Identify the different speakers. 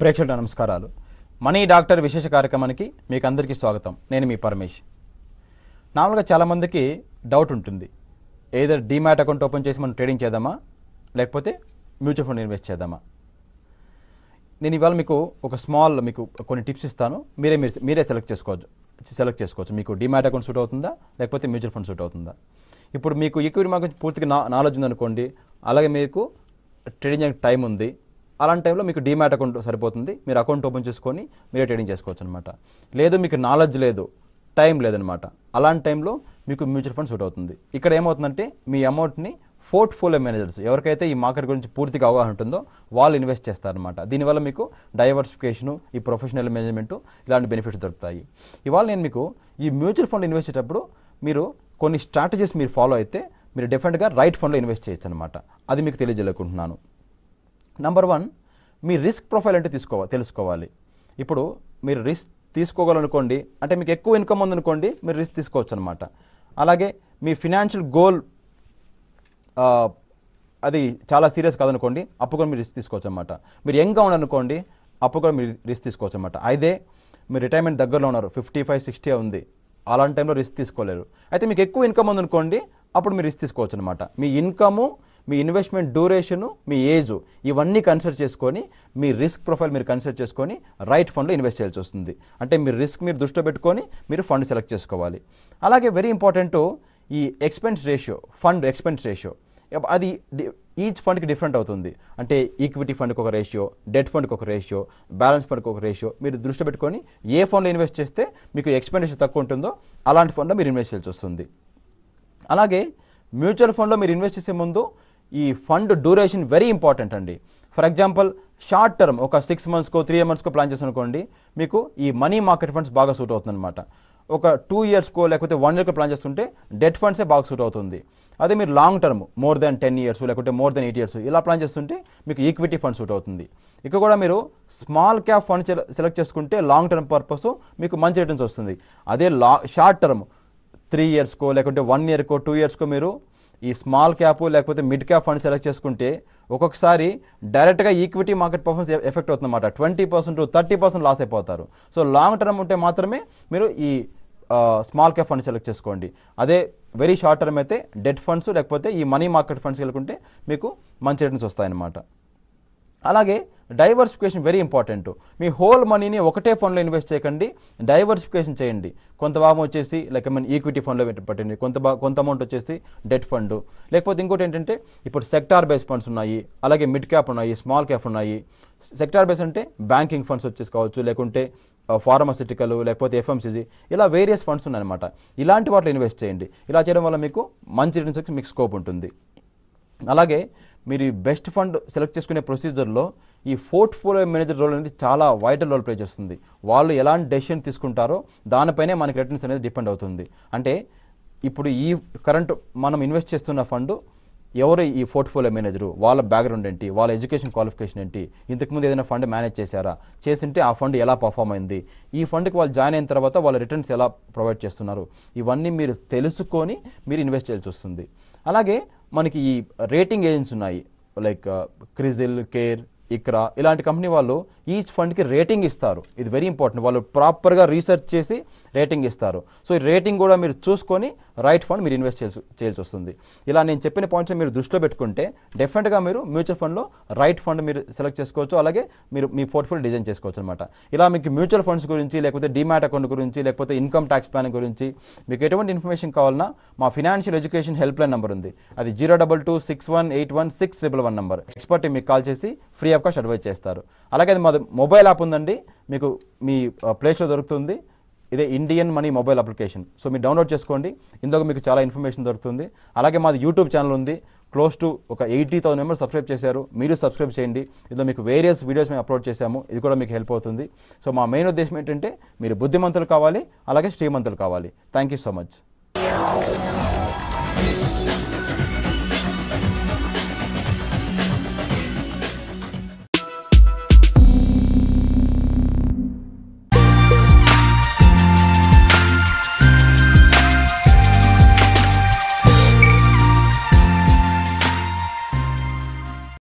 Speaker 1: ప్రేక్షకుల నమస్కారాలు money doctor విశేష కార్యక్రమానికి మీకు అందరికీ స్వాగతం నేను మీ పరమేష్ నార్మల్గా చాలామందికి డౌట్ ఉంటుంది ఏదో డీమ్యాట్ అకౌంట్ ఓపెన్ చేసి మనం ట్రేడింగ్ చేద్దామా లేకపోతే మ్యూచువల్ ఫండ్ ఇన్వెస్ట్ చేద్దామా నేను ఇవాళ మీకు ఒక స్మాల్ మీకు కొన్ని టిప్స్ ఇస్తాను మీరే మీరు మీరే సెలెక్ట్ చేసుకోవచ్చు సెలెక్ట్ చేసుకోవచ్చు మీకు డీమ్యాట్ అకౌంట్ సూట్ అవుతుందా లేకపోతే మ్యూచువల్ ఫండ్ సూట్ అవుతుందా ఇప్పుడు మీకు ఈక్విటీ మార్కెట్ పూర్తిగా నా నాలెడ్జ్ ఉందనుకోండి అలాగే మీకు ట్రేడింగ్ టైం ఉంది అలాంటి టైంలో మీకు డీమ్యాట్ అకౌంట్ సరిపోతుంది మీరు అకౌంట్ ఓపెన్ చేసుకొని మీరే ట్రేడింగ్ చేసుకోవచ్చు అనమాట లేదు మీకు నాలెడ్జ్ లేదు టైం లేదనమాట అలాంటి టైంలో మీకు మ్యూచువల్ ఫండ్ సూట్ అవుతుంది ఇక్కడ ఏమవుతుందంటే మీ అమౌంట్ని పోర్ట్ఫోలియో మేనేజర్స్ ఎవరికైతే ఈ మార్కెట్ గురించి పూర్తిగా అవగాహన ఉంటుందో వాళ్ళు ఇన్వెస్ట్ చేస్తారనమాట దీనివల్ల మీకు డైవర్సిఫికేషను ఈ ప్రొఫెషనల్ మేనేజ్మెంట్ ఇలాంటి బెనిఫిట్స్ దొరుకుతాయి ఇవాళ నేను మీకు ఈ మ్యూచువల్ ఫండ్ ఇన్వెస్ట్ చేసేటప్పుడు మీరు కొన్ని స్ట్రాటజీస్ మీరు ఫాలో అయితే మీరు డిఫరెంట్గా రైట్ ఫండ్లో ఇన్వెస్ట్ చేయొచ్చు అనమాట అది మీకు తెలియజేయాలనుకుంటున్నాను నంబర్ వన్ మీ రిస్క్ ప్రొఫైల్ అంటే తీసుకోవాలి తెలుసుకోవాలి ఇప్పుడు మీరు రిస్క్ తీసుకోగలనుకోండి అంటే మీకు ఎక్కువ ఇన్కమ్ ఉందనుకోండి మీరు రిస్క్ తీసుకోవచ్చు అనమాట అలాగే మీ ఫినాన్షియల్ గోల్ అది చాలా సీరియస్ కాదనుకోండి అప్పు కూడా మీరు రిస్క్ తీసుకోవచ్చు అనమాట మీరు యంగ్గా ఉన్నారనుకోండి అప్పు కూడా మీరు రిస్క్ తీసుకోవచ్చు అనమాట అయితే మీరు రిటైర్మెంట్ దగ్గరలో ఉన్నారు ఫిఫ్టీ ఫైవ్ సిక్స్టీ ఉంది అలాంటి టైంలో రిస్క్ తీసుకోలేరు అయితే మీకు ఎక్కువ ఇన్కమ్ ఉందనుకోండి అప్పుడు మీరు రిస్క్ తీసుకోవచ్చు అనమాట మీ ఇన్కము మీ ఇన్వెస్ట్మెంట్ డ్యూరేషను మీ ఏజ్ ఇవన్నీ కన్సిడర్ చేసుకొని మీ రిస్క్ ప్రొఫైల్ మీరు కన్సిడర్ చేసుకొని రైట్ ఫండ్లో ఇన్వెస్ట్ చేయాల్సి వస్తుంది అంటే మీరు రిస్క్ మీరు దృష్టి పెట్టుకొని మీరు ఫండ్ సెలెక్ట్ చేసుకోవాలి అలాగే వెరీ ఇంపార్టెంట్ ఈ expense ratio fund expense ratio అది ఈచ్ ఫండ్కి డిఫరెంట్ అవుతుంది అంటే ఈక్విటీ ఫండ్కి ఒక రేషియో డెట్ ఫండ్కి ఒక రేషియో బ్యాలెన్స్ ఫండ్కి ఒక రేషియో మీరు దృష్టి పెట్టుకొని ఏ ఫండ్లో ఇన్వెస్ట్ చేస్తే మీకు ఎక్స్పెండిచర్ తక్కువ ఉంటుందో అలాంటి ఫండ్లో మీరు ఇన్వెస్ట్ చేయాల్సి వస్తుంది అలాగే మ్యూచువల్ ఫండ్లో మీరు ఇన్వెస్ట్ చేసే ముందు ఈ ఫండ్ డ్యూరేషన్ వెరీ ఇంపార్టెంట్ అండి ఫర్ ఎగ్జాంపుల్ షార్ట్ టర్మ్ ఒక సిక్స్ మంత్స్కో త్రీ మంత్స్కో ప్లాన్ చేసనుకోండి మీకు ఈ మనీ మార్కెట్ ఫండ్స్ బాగా సూట్ అవుతుందన్నమాట ఒక టూ ఇయర్స్కో లేకపోతే వన్ ఇయర్కో ప్లాన్ చేస్తుంటే డెట్ ఫండ్సే బాగా సూట్ అవుతుంది అదే మీరు long term more than ten years లేకుంటే మోర్ దెన్ ఎయిట్ ఇయర్స్ ఇలా ప్లాన్ చేస్తుంటే మీకు ఈక్విటీ ఫండ్ సూట్ అవుతుంది ఇక కూడా మీరు స్మాల్ క్యాప్ ఫండ్ సెలెక్ట్ చేసుకుంటే లాంగ్ టర్మ్ పర్పస్ మీకు మంచి రిటర్న్స్ వస్తుంది అదే లా షార్ట్ టర్మ్ త్రీ ఇయర్స్కో లేకుంటే వన్ ఇయర్కో టూ ఇయర్స్కో మీరు ఈ స్మాల్ క్యాప్ లేకపోతే మిడ్ క్యాప్ ఫండ్ సెలెక్ట్ చేసుకుంటే ఒక్కొక్కసారి డైరెక్ట్గా ఈక్విటీ మార్కెట్ పర్ఫార్మెన్స్ ఎఫెక్ట్ అవుతుందన్నమాట twenty percent thirty percent loss అయిపోతారు సో లాంగ్ టర్మ్ ఉంటే మాత్రమే మీరు ఈ స్మాల్ క్యాప్ ఫండ్ సెలెక్ట్ చేసుకోండి అదే వెరీ షార్ట్ టర్మ్ అయితే డెట్ ఫండ్స్ లేకపోతే ఈ మనీ మార్కెట్ ఫండ్స్ వెళ్ళుకుంటే మీకు మంచి రిటర్న్స్ వస్తాయన్నమాట అలాగే డైవర్సిఫికేషన్ వెరీ ఇంపార్టెంట్ మీ హోల్ మనీని ఒకటే ఫండ్లో ఇన్వెస్ట్ చేయకండి డైవర్సిఫికేషన్ చేయండి కొంత భాగం వచ్చేసి లైక్ మీన్ ఈక్విటీ ఫండ్లో పెట్టండి కొంత కొంత అమౌంట్ వచ్చేసి డెట్ ఫండ్ లేకపోతే ఇంకోటి ఏంటంటే ఇప్పుడు సెక్టార్ బేస్ ఫండ్స్ ఉన్నాయి అలాగే మిడ్ క్యాప్ ఉన్నాయి స్మాల్ క్యాప్ ఉన్నాయి సెక్టార్ బేస్ అంటే బ్యాంకింగ్ ఫండ్స్ వచ్చేసి కావచ్చు లేకుంటే ఫార్మాసిటికల్ లేకపోతే ఎఫ్ఎంసీజీ ఇలా వేరియస్ ఫండ్స్ ఉన్నాయన్నమాట ఇలాంటి వాటిలో ఇన్వెస్ట్ చేయండి ఇలా చేయడం వల్ల మీకు మంచి రిటర్న్స్ మీకు స్కోప్ ఉంటుంది అలాగే మీరు ఈ బెస్ట్ ఫండ్ సెలెక్ట్ చేసుకునే ప్రొసీజర్లో ఈ పోర్ట్ఫోలియో మేనేజర్ రోల్ అనేది చాలా వైటల్ రోల్ ప్లే చేస్తుంది వాళ్ళు ఎలాంటి డెసిషన్ తీసుకుంటారో దానిపైనే మనకి రిటర్న్స్ అనేది డిపెండ్ అవుతుంది అంటే ఇప్పుడు ఈ కరెంట్ మనం ఇన్వెస్ట్ చేస్తున్న ఫండ్ ఎవరు ఈ పోర్ట్ఫోలియో మేనేజరు వాళ్ళ బ్యాక్గ్రౌండ్ ఏంటి వాళ్ళ ఎడ్యుకేషన్ క్వాలిఫికేషన్ ఏంటి ఇంతకుముందు ఏదైనా ఫండ్ మేనేజ్ చేశారా చేసింటే ఆ ఫండ్ ఎలా పర్ఫామ్ అయింది ఈ ఫండ్కి వాళ్ళు జాయిన్ అయిన తర్వాత వాళ్ళ రిటర్న్స్ ఎలా ప్రొవైడ్ చేస్తున్నారు ఇవన్నీ మీరు తెలుసుకొని మీరు ఇన్వెస్ట్ చేయాల్సి వస్తుంది అలాగే మనకి ఈ రేటింగ్ ఏజెన్సీ ఉన్నాయి లైక్ క్రిజిల్ కేర్ ఇక్రా ఇలాంటి కంపెనీ వాళ్ళు ఈచ్ ఫండ్కి రేటింగ్ ఇస్తారు ఇది వెరీ ఇంపార్టెంట్ వాళ్ళు ప్రాపర్గా రీసెర్చ్ చేసి రేటింగ్ ఇస్తారు సో ఈ రేటింగ్ కూడా మీరు చూసుకొని రైట్ ఫండ్ మీరు ఇన్వెస్ట్ చేయాల్సి చేయాల్సి వస్తుంది ఇలా నేను చెప్పిన పాయింట్స్ మీరు దృష్టిలో పెట్టుకుంటే డెఫినెట్గా మీరు మ్యూచువల్ ఫండ్లో రైట్ ఫండ్ మీరు సెలెక్ట్ చేసుకోవచ్చు అలాగే మీరు మీ పోర్ట్ఫోలియో డిజైన్ చేసుకోవచ్చు అనమాట ఇలా మీకు మ్యూచువల్ ఫండ్స్ గురించి లేకపోతే డిమాట్ అకౌంట్ గురించి లేకపోతే ఇన్కమ్ ట్యాక్స్ ప్లాన్ గురించి మీకు ఎటువంటి ఇన్ఫర్మేషన్ కావాలన్నా మా financial education help line number ఉంది అది zero double two six one eight one six triple one number expert మీకు కాల్ చేసి ఫ్రీ అవకాశం అడ్వైజ్ చేస్తారు అలాగే మాది మొబైల్ యాప్ ఉందండి మీకు మీ ప్లేస్లో దొరుకుతుంది ఇదే Indian money mobile application so మీరు డౌన్లోడ్ చేసుకోండి ఇందులో మీకు చాలా ఇన్ఫర్మేషన్ దొరుకుతుంది అలాగే మాది యూట్యూబ్ ఛానల్ ఉంది క్లోజ్ టు ఒక ఎయిటీ థౌసండ్ మెంబర్స్ సబ్స్క్రైబ్ చేశారు మీరు సబ్స్క్రైబ్ చేయండి ఇందులో మీకు వేరియస్ వీడియోస్ మేము అప్లోడ్ చేశాము ఇది కూడా మీకు హెల్ప్ అవుతుంది సో మా మెయిన్ ఉద్దేశం ఏంటంటే మీరు బుద్ధిమంతులు కావాలి అలాగే శ్రీమంతులు కావాలి థ్యాంక్ యూ సో మచ్